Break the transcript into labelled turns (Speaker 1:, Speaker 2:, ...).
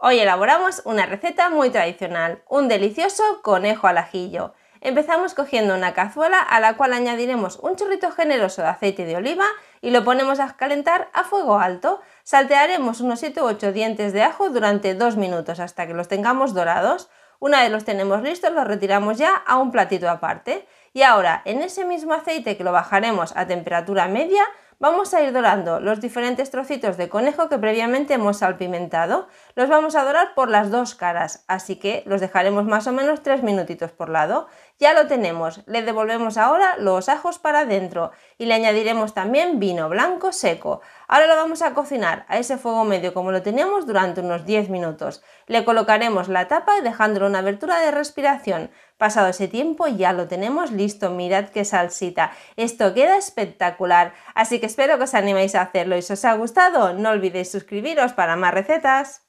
Speaker 1: Hoy elaboramos una receta muy tradicional, un delicioso conejo al ajillo. Empezamos cogiendo una cazuela a la cual añadiremos un chorrito generoso de aceite de oliva y lo ponemos a calentar a fuego alto. Saltearemos unos 7 u 8 dientes de ajo durante 2 minutos hasta que los tengamos dorados. Una vez los tenemos listos los retiramos ya a un platito aparte. Y ahora en ese mismo aceite que lo bajaremos a temperatura media Vamos a ir dorando los diferentes trocitos de conejo que previamente hemos salpimentado. Los vamos a dorar por las dos caras, así que los dejaremos más o menos 3 minutitos por lado. Ya lo tenemos, le devolvemos ahora los ajos para adentro y le añadiremos también vino blanco seco. Ahora lo vamos a cocinar a ese fuego medio como lo teníamos durante unos 10 minutos. Le colocaremos la tapa dejándole una abertura de respiración Pasado ese tiempo ya lo tenemos listo, mirad qué salsita. Esto queda espectacular, así que espero que os animéis a hacerlo y si os ha gustado no olvidéis suscribiros para más recetas.